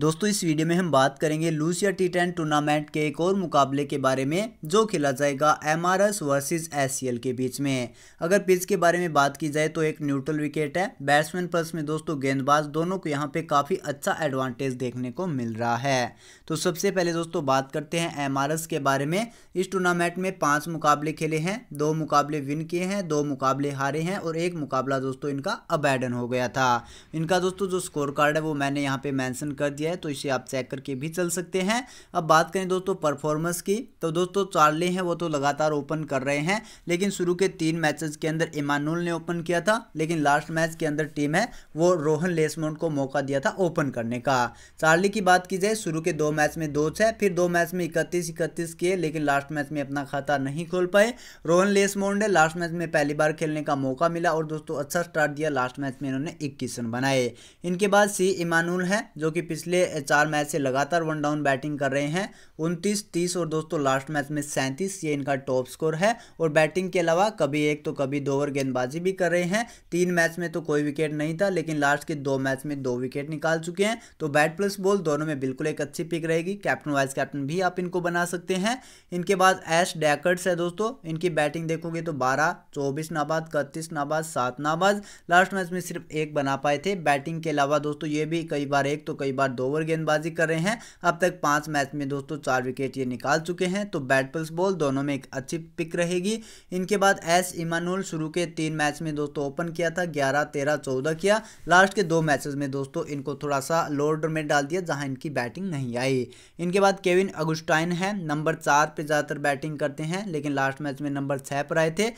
दोस्तों इस वीडियो में हम बात करेंगे लूसिया टी टेन टूर्नामेंट के एक और मुकाबले के बारे में जो खेला जाएगा M R S versus S C L के बीच में अगर पिच के बारे में बात की जाए तो एक न्यूट्रल विकेट है बैट्समैन प्लस में दोस्तों गेंदबाज दोनों को यहाँ पे काफ़ी अच्छा एडवांटेज देखने को मिल रहा है तो सबसे पहले दोस्तों बात करते हैं एम आर एस के बारे में इस टूर्नामेंट में पाँच मुकाबले खेले हैं दो मुकाबले विन किए हैं दो मुकाबले हारे हैं और एक मुकाबला दोस्तों इनका अबैडन हो गया था इनका दोस्तों जो स्कोर कार्ड है वो मैंने यहाँ पे मैंसन कर दिया दिया है तो इसे आप चेक करके भी चल सकते हैं अब बात करें दोस्तों परफॉर्मेंस की तो दोस्तों चार्ले हैं वो तो लगातार ओपन कर रहे हैं लेकिन शुरू के तीन मैचेस के अंदर इमानुल ने ओपन किया था लेकिन लास्ट मैच के अंदर टीम है वो रोहन लेसमोन को मौका दिया था ओपन करने का चार्ले की बात की जाए शुरू के दो मैच में दो छः फिर दो मैच में इकतीस इकतीस किए लेकिन लास्ट मैच में अपना खाता नहीं खोल पाए रोहन लेसमोन ने लास्ट मैच में पहली बार खेलने का मौका मिला और दोस्तों अच्छा स्टार्ट दिया लास्ट मैच में इन्होंने इक्कीस रन बनाए इनके बाद सी इमानुल है जो कि पिछले पिछले चार मैच से लगातार वन डाउन बैटिंग कर रहे हैं उनतीस तीस और दोस्तों लास्ट मैच में सैंतीस ये इनका टॉप स्कोर है और बैटिंग के अलावा कभी एक तो कभी दो ओवर गेंदबाजी भी कर रहे हैं तीन मैच में तो कोई विकेट नहीं था लेकिन लास्ट के दो मैच में दो विकेट निकाल चुके हैं तो बैट प्लस बॉल दोनों में बिल्कुल एक अच्छी पिक रहेगी कैप्टन वाइस कैप्टन भी आप इनको बना सकते हैं इनके बाद एश डैकर्ट्स है दोस्तों इनकी बैटिंग देखोगे तो बारह चौबीस नाबाद इकतीस नाबाद सात नाबाज लास्ट मैच में सिर्फ एक बना पाए थे बैटिंग के अलावा दोस्तों ये भी कई बार एक तो कई बार दो दो ओवर गेंदबाजी कर रहे हैं अब तक पांच मैच में दोस्तों चार विकेट ये निकाल चुके हैं तो बैट पल्स बॉल दोनों में एक अच्छी पिक रहेगी इनके बाद एस इमानुल शुरू के तीन मैच में दोस्तों ओपन किया था ग्यारह तेरह चौदह किया लास्ट के दो मैचेस में दोस्तों इनको थोड़ा सा लोअर में डाल दिया जहां इनकी बैटिंग नहीं आई इनके बाद केविन अगुस्टाइन है नंबर चार पे ज़्यादातर बैटिंग करते हैं लेकिन लास्ट मैच में नंबर छह पर आए थे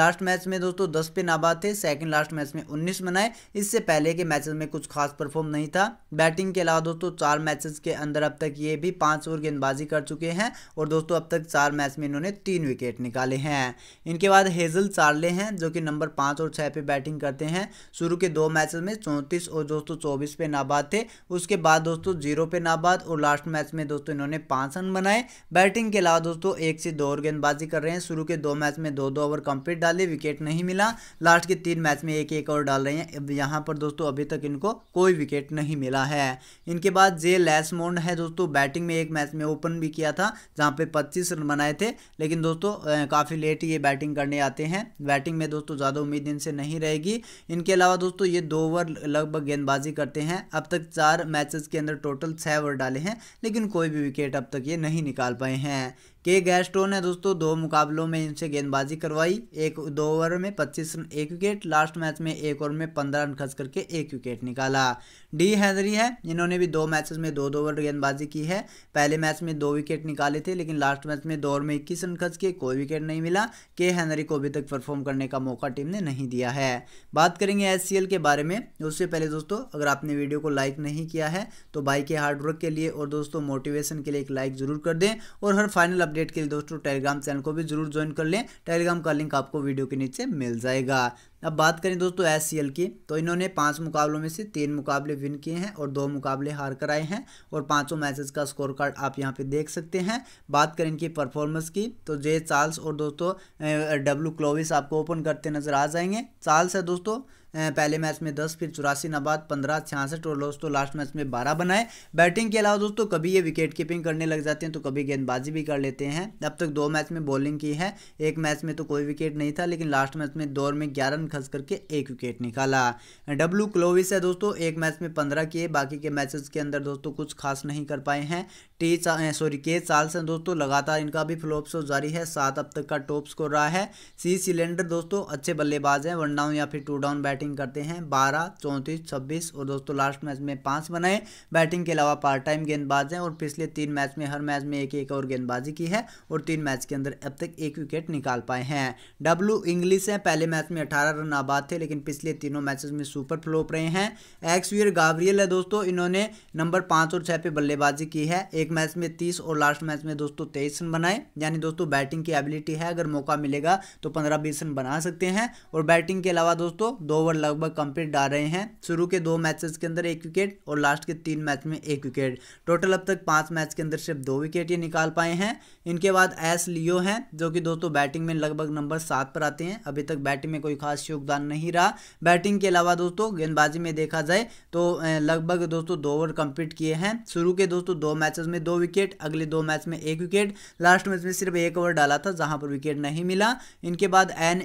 लास्ट मैच में दोस्तों दस पे नाबाद थे सेकेंड लास्ट मैच में उन्नीस बनाए इससे पहले के मैचेस में कुछ खास परफॉर्म नहीं था बैटिंग के अलावा दोस्तों चार मैचेस के अंदर अब तक ये भी पांच ओवर गेंदबाजी कर चुके हैं और दोस्तों अब तक चार मैच में इन्होंने तीन विकेट निकाले हैं इनके बाद हेजल चार्ले हैं जो कि नंबर पाँच और छः पे बैटिंग करते हैं शुरू के दो मैचेस में चौंतीस और दोस्तों चौबीस पे नाबाद थे उसके बाद दोस्तों जीरो पे नाबाद और लास्ट मैच में दोस्तों इन्होंने पाँच रन बनाए बैटिंग के अलावा दोस्तों एक से दो ओवर गेंदबाजी कर रहे हैं शुरू के दो मैच में दो दो ओवर कंप्लीट डाले विकेट नहीं मिला लास्ट के तीन मैच में एक एक ओवर डाल रहे हैं यहाँ पर दोस्तों अभी तक इनको कोई विकेट नहीं मिला है इनके बाद जे लैसमोंड है दोस्तों बैटिंग में एक मैच में ओपन भी किया था जहाँ पे 25 रन बनाए थे लेकिन दोस्तों काफ़ी लेट ये बैटिंग करने आते हैं बैटिंग में दोस्तों ज़्यादा उम्मीद इनसे नहीं रहेगी इनके अलावा दोस्तों ये दो ओवर लगभग गेंदबाजी करते हैं अब तक चार मैचेस के अंदर टोटल छः ओवर डाले हैं लेकिन कोई भी विकेट अब तक ये नहीं निकाल पाए हैं के गैस्ट्रो ने दोस्तों दो मुकाबलों में इनसे गेंदबाजी करवाई एक दो ओवर में 25 रन एक विकेट लास्ट मैच में एक ओवर में 15 रन खर्च करके एक विकेट निकाला डी हैदरी है इन्होंने भी दो मैचेस में दो दो ओवर गेंदबाजी की है पहले मैच में दो विकेट निकाले थे लेकिन लास्ट मैच में दो ओवर में इक्कीस रन खर्च के कोई विकेट नहीं मिला के हैनरी को अभी तक परफॉर्म करने का मौका टीम ने नहीं दिया है बात करेंगे एस के बारे में उससे पहले दोस्तों अगर आपने वीडियो को लाइक नहीं किया है तो भाई के हार्डवर्क के लिए और दोस्तों मोटिवेशन के लिए एक लाइक जरूर कर दें और हर फाइनल अपडेट के लिए दोस्तों टेलीग्राम चैनल को भी जरूर ज्वाइन कर लें टेलीग्राम का लिंक आपको वीडियो के नीचे मिल जाएगा अब बात करें दोस्तों एस सी एल की तो इन्होंने पाँच मुकाबलों में से तीन मुकाबले विन किए हैं और दो मुकाबले हार कर आए हैं और पाँचों मैचेस का स्कोर कार्ड आप यहाँ पे देख सकते हैं बात करें इनकी परफॉर्मेंस की तो जे चार्ल्स और दोस्तों डब्ल्यू क्लोविस आपको ओपन करते नजर आ जाएंगे चार्ल्स है दोस्तों पहले मैच में दस फिर चौरासी नबाद पंद्रह छियासठ और दोस्तों लास्ट मैच में बारह बनाए बैटिंग के अलावा दोस्तों कभी ये विकेट कीपिंग करने लग जाते हैं तो कभी गेंदबाजी भी कर लेते हैं अब तक दो मैच में बॉलिंग की है एक मैच में तो कोई विकेट नहीं था लेकिन लास्ट मैच में दो में ग्यारह रन खस करके एक विकेट निकाला डब्ल्यू क्लोविस है दोस्तों एक मैच में पंद्रह किए बाकी के मैचेस के अंदर दोस्तों कुछ खास नहीं कर पाए हैं टी सॉरी के चार्ल्स से दोस्तों लगातार इनका भी फ्लॉप शो जारी है सात अब तक का टॉप स्कोर रहा है सी सिलेंडर दोस्तों अच्छे बल्लेबाज हैं वन डाउन या फिर टू डाउन बैटिंग करते हैं बारह चौंतीस छब्बीस और दोस्तों लास्ट मैच में पाँच बनाए बैटिंग के अलावा पार्ट टाइम गेंदबाज हैं और पिछले तीन मैच में हर मैच में एक एक और गेंदबाजी की है और तीन मैच के अंदर अब तक एक विकेट निकाल पाए हैं डब्ल्यू इंग्लिश हैं पहले मैच में अठारह रन आबाद थे लेकिन पिछले तीनों मैचेज में सुपर फ्लोप रहे हैं एक्सवियर गावरियल है दोस्तों इन्होंने नंबर पाँच और छः पे बल्लेबाजी की है एक मैच में तीस और लास्ट मैच में दोस्तों तेईस रन बनाए यानी दोस्तों बैटिंग की एबिलिटी है अगर मौका मिलेगा तो पंद्रह बीस रन बना सकते हैं और बैटिंग के अलावा दोस्तों दो ओवर लगभग कंप्लीट डाल रहे हैं शुरू के दो मैचेस के अंदर एक विकेट और लास्ट के तीन मैच में एक विकेट टोटल अब तक पांच मैच के अंदर सिर्फ दो विकेट ये निकाल पाए हैं इनके बाद एस लियो हैं जो कि दोस्तों बैटिंग में लगभग नंबर सात पर आते हैं अभी तक बैटिंग में कोई खास योगदान नहीं रहा बैटिंग के अलावा दोस्तों गेंदबाजी में देखा जाए तो लगभग दोस्तों दो ओवर कंप्लीट किए हैं शुरू के दोस्तों दो मैचेस में दो विकेट अगले दो मैच में एक विकेट लास्ट मैच में सिर्फ एक ओवर डाला था जहां पर विकेट नहीं मिला इनके बाद एन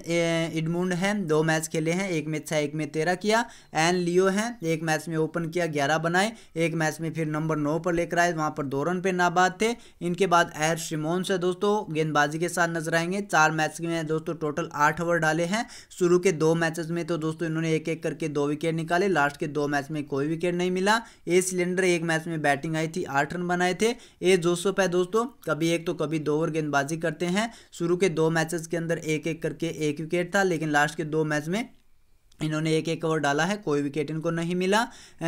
इडमुंड हैं दो मैच खेले हैं एक में छः एक में तेरह किया एन लियो हैं एक मैच में ओपन किया ग्यारह बनाए एक मैच में फिर नंबर नौ पर लेकर आए वहाँ पर दो रन पर नाबाद थे इनके बाद एर शिमोन्स है दोस्तों गेंदबाजी के साथ नजर आएंगे चार मैच में दोस्तों टोटल आठ ओवर डाले हैं शुरू के दो मैचेस में तो दोस्तों इन्होंने एक एक करके दो विकेट निकाले लास्ट के दो मैच में कोई विकेट नहीं मिला ए सिलेंडर एक मैच में बैटिंग आई थी आठ रन बनाए थे ए जोसफ है दोस्तों कभी एक तो कभी दो ओवर गेंदबाजी करते हैं शुरू के दो मैचेस के अंदर एक एक करके एक विकेट था लेकिन लास्ट के दो मैच में इन्होंने एक एक ओवर डाला है कोई विकेट इनको नहीं मिला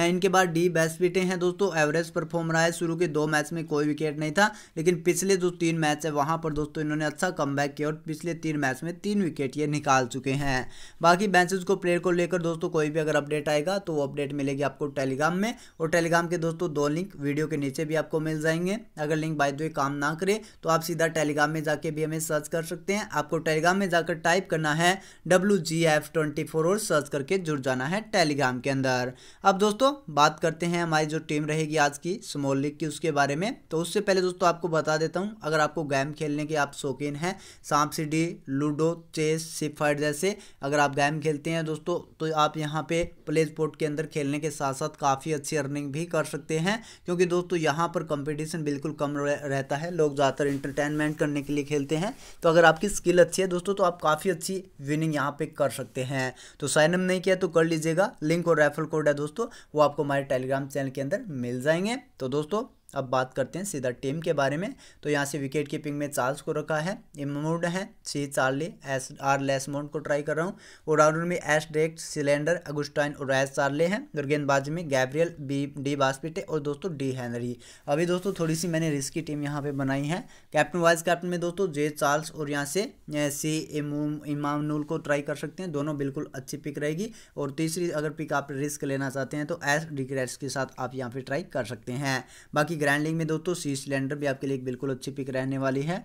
इनके बाद डी बैसविटे हैं दोस्तों एवरेज परफॉर्म रहा है शुरू के दो मैच में कोई विकेट नहीं था लेकिन पिछले जो तीन मैच है वहाँ पर दोस्तों इन्होंने अच्छा कम किया और पिछले तीन मैच में तीन विकेट ये निकाल चुके हैं बाकी बैचेज को प्लेयर को लेकर दोस्तों कोई भी अगर अपडेट आएगा तो वो अपडेट मिलेगी आपको टेलीग्राम में और टेलीग्राम के दोस्तों दो लिंक वीडियो के नीचे भी आपको मिल जाएंगे अगर लिंक बाई दो काम ना करे तो आप सीधा टेलीग्राम में जाके भी हमें सर्च कर सकते हैं आपको टेलीग्राम में जाकर टाइप करना है W G F twenty four और सर्च सर्च करके जुड़ जाना है टेलीग्राम के अंदर अब दोस्तों बात करते हैं हमारी जो टीम रहेगी आज की स्मॉल लीग की उसके बारे में तो उससे पहले दोस्तों आपको बता देता हूँ अगर आपको गेम खेलने के आप शौकीन हैं सांप सीढ़ी लूडो चेस सिप फाइट जैसे अगर आप गेम खेलते हैं दोस्तों तो आप यहाँ पर प्ले स्पोर्ट के अंदर खेलने के साथ साथ काफ़ी अच्छी अर्निंग भी कर सकते हैं क्योंकि दोस्तों यहाँ पर कंपटीशन बिल्कुल कम रहता है लोग ज़्यादातर इंटरटेनमेंट करने के लिए खेलते हैं तो अगर आपकी स्किल अच्छी है दोस्तों तो आप काफ़ी अच्छी विनिंग यहाँ पे कर सकते हैं तो साइन अप नहीं किया तो कर लीजिएगा लिंक और रेफरल कोड है दोस्तों वो आपको हमारे टेलीग्राम चैनल के अंदर मिल जाएंगे तो दोस्तों अब बात करते हैं सीधा टीम के बारे में तो यहाँ से विकेट कीपिंग में चार्ल्स को रखा है इमोड है सी चार्ली एस आर लेसमोड को ट्राई कर रहा हूँ ऑलराउंडर में एस डेक्ट सिलेंडर अगुस्टाइन और एस चार्ले हैं और गेंदबाजी में गैब्रियल बी डी बास्पिटे और दोस्तों डी हैनरी अभी दोस्तों थोड़ी सी मैंने रिस्की टीम यहाँ पर बनाई है कैप्टन वाइस कैप्टन में दोस्तों जे चार्ल्स और यहाँ से सी इमानुल को ट्राई कर सकते हैं दोनों बिल्कुल अच्छी पिक रहेगी और तीसरी अगर पिक आप रिस्क लेना चाहते हैं तो एस डिग्रेस के साथ आप यहाँ पर ट्राई कर सकते हैं बाकी ग्रैंड लीग में दोस्तों सी सिलेंडर भी आपके लिए बिल्कुल अच्छी पिक रहने वाली है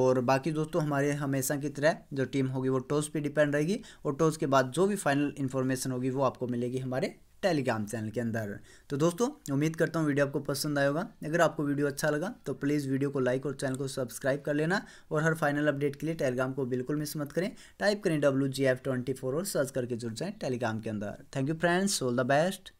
और बाकी दोस्तों हमारे हमेशा की तरह जो टीम होगी वो टॉस पर डिपेंड रहेगी और टॉस के बाद जो भी फाइनल इन्फॉर्मेशन होगी वो आपको मिलेगी हमारे टेलीग्राम चैनल के अंदर तो दोस्तों उम्मीद करता हूँ वीडियो आपको पसंद आएगा अगर आपको वीडियो अच्छा लगा तो प्लीज़ वीडियो को लाइक और चैनल को सब्सक्राइब कर लेना और हर फाइनल अपडेट के लिए टेलीग्राम को बिल्कुल मिस मत करें टाइप करें W G F twenty four और सर्च करके जुड़ जाएँ टेलीग्राम के अंदर thank you friends all the best